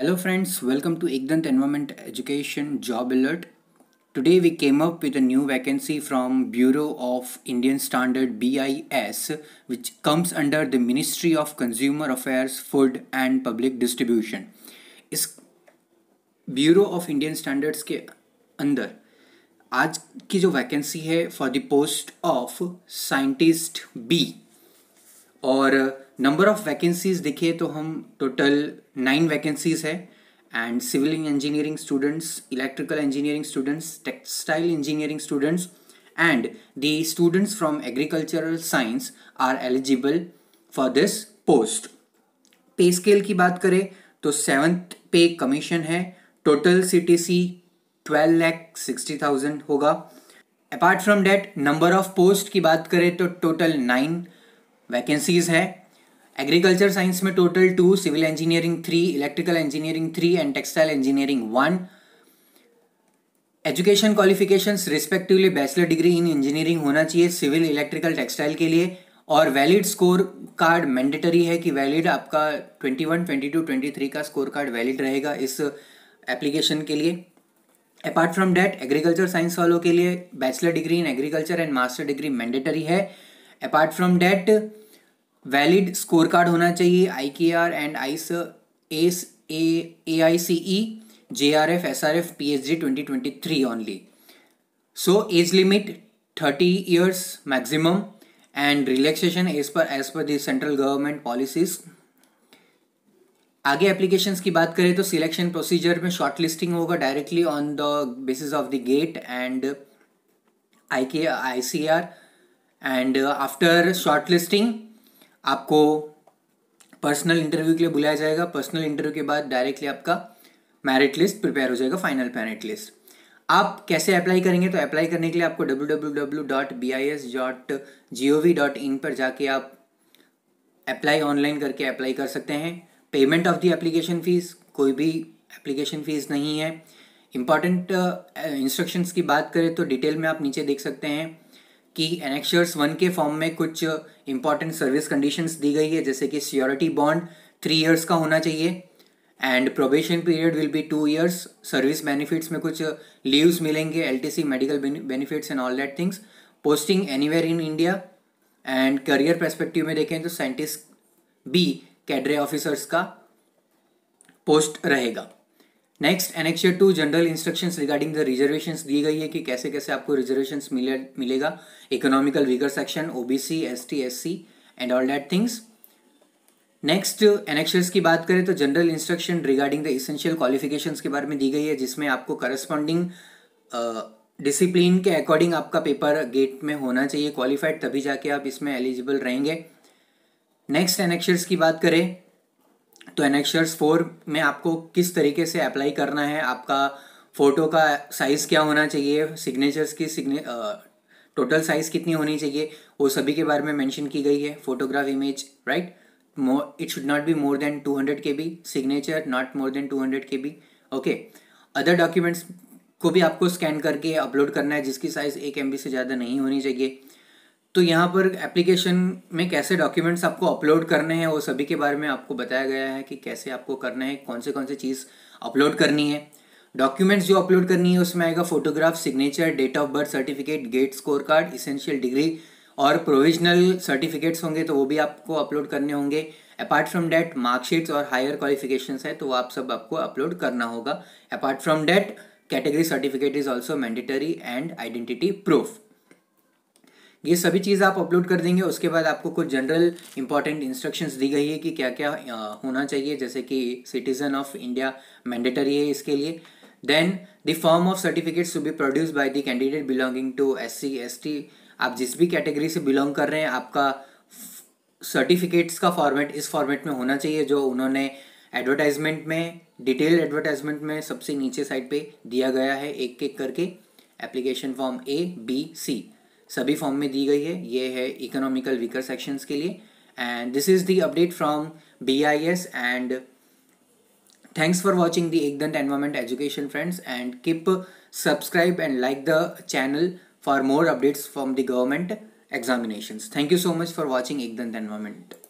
Hello friends, welcome to Igdant Environment Education Job Alert. Today we came up with a new vacancy from Bureau of Indian Standard BIS which comes under the Ministry of Consumer Affairs, Food and Public Distribution. इस bureau of Indian standards के अंदर आज की जो vacancy है for the post of scientist B और number of vacancies देखिए तो हम टोटल नाइन वैकेंसीज है and civil engineering students electrical engineering students textile engineering students and the students from agricultural science are eligible for this post pay scale की बात करें तो seventh pay commission है total C T C twelve lakh sixty thousand होगा apart from that number of post की बात करें तो टोटल नाइन वैकेंसीज है एग्रीकल्चर साइंस में total two civil engineering three electrical engineering three and textile engineering one education qualification respectively bachelor degree in engineering होना चाहिए civil electrical textile के लिए और वैलिड स्कोर कार्ड मैंडेटरी है कि valid आपका twenty twenty one two twenty three का score card valid रहेगा इस एप्लीकेशन के लिए apart from that agriculture science वालों के लिए bachelor degree in agriculture and master degree mandatory है apart from that valid score card होना चाहिए I K R and ice S A A I C E J R F S R F P H D twenty twenty three only so age limit thirty years maximum and relaxation age per age per central government policies आगे applications की बात करें तो selection procedure में short listing होगा directly on the basis of the GATE and I K I C R and after short listing आपको personal interview के लिए बुलाया जाएगा पर्सनल इंटरव्यू के बाद डायरेक्टली आपका मेरिट लिस्ट प्रिपेयर हो जाएगा फाइनल मेरिट लिस्ट आप कैसे अप्लाई करेंगे तो अप्लाई करने के लिए आपको इन पर जाके आप अप्लाई ऑनलाइन करके अप्लाई कर सकते हैं payment of the application fees कोई भी एप्लीकेशन फ़ीस नहीं है इंपॉर्टेंट इंस्ट्रक्शंस uh, की बात करें तो डिटेल में आप नीचे देख सकते हैं कि एनेक्शर्स वन के फॉर्म में कुछ इंपॉर्टेंट सर्विस कंडीशंस दी गई है जैसे कि सियोरिटी बॉन्ड थ्री इयर्स का होना चाहिए and probation period will be two years service benefits में कुछ लीव्स मिलेंगे see medical benefits and all that things posting anywhere in India and career perspective में देखें तो साइंटिस्ट बी कैडरे ऑफिसर्स का पोस्ट रहेगा next annexure two general instructions regarding the reservations दी गई है कि कैसे कैसे आपको रिजर्वेशंस मिले मिलेगा economical weaker section OBC S C and all that things next annexures की बात करें तो general instruction regarding the essential qualifications के बारे में दी गई है जिसमें आपको करस्पॉन्डिंग डिसिप्लिन के अकॉर्डिंग आपका पेपर गेट में होना चाहिए क्वालिफाइड तभी जाके आप इसमें एलिजिबल रहेंगे नेक्स्ट एनेक्शर्स की बात करें तो एनेक्शर्स फोर में आपको किस तरीके से अप्लाई करना है आपका फ़ोटो का साइज़ क्या होना चाहिए सिग्नेचर्स की सिग्ने टोटल साइज़ कितनी होनी चाहिए वो सभी के बारे में मेंशन की गई है photograph image right it should not be more than two hundred K B signature not more than two hundred K B okay other documents को भी आपको स्कैन करके अपलोड करना है जिसकी साइज़ एक एम से ज़्यादा नहीं होनी चाहिए तो यहाँ पर एप्लीकेशन में कैसे डॉक्यूमेंट्स आपको अपलोड करने हैं वो सभी के बारे में आपको बताया गया है कि कैसे आपको करना है कौन से कौन से चीज़ अपलोड करनी है डॉक्यूमेंट्स जो अपलोड करनी है उसमें आएगा photograph signature date of birth certificate GATE score card essential degree और प्रोविजनल सर्टिफिकेट्स होंगे तो वो भी आपको अपलोड करने होंगे अपार्ट फ्रॉम डैट मार्कशीट्स और हायर क्वालिफिकेशन है तो वो आप सब आपको अपलोड करना होगा apart from that category certificate is also mandatory and identity proof ये सभी चीज़ आप अपलोड कर देंगे उसके बाद आपको कुछ जनरल इंपॉर्टेंट इंस्ट्रक्शंस दी गई है कि क्या क्या होना चाहिए जैसे कि सिटीजन ऑफ इंडिया मैंडेटरी है इसके लिए then the form of certificates to be produced by the candidate belonging to S C आप जिस भी कैटेगरी से बिलोंग कर रहे हैं आपका सर्टिफिकेट्स का फॉर्मेट इस फॉर्मेट में होना चाहिए जो उन्होंने एडवर्टाइजमेंट में डिटेल एडवर्टाइजमेंट में सबसे नीचे साइड पे दिया गया है एक एक करके application form A B C सभी फॉर्म में दी गई है ये है इकोनॉमिकल वीकर सेक्शंस के लिए and this is the update from B I S and thanks for watching the एक दंट environment education friends and keep subscribe and like the channel for more updates from the government examination thank you so much for watching एक दंत environment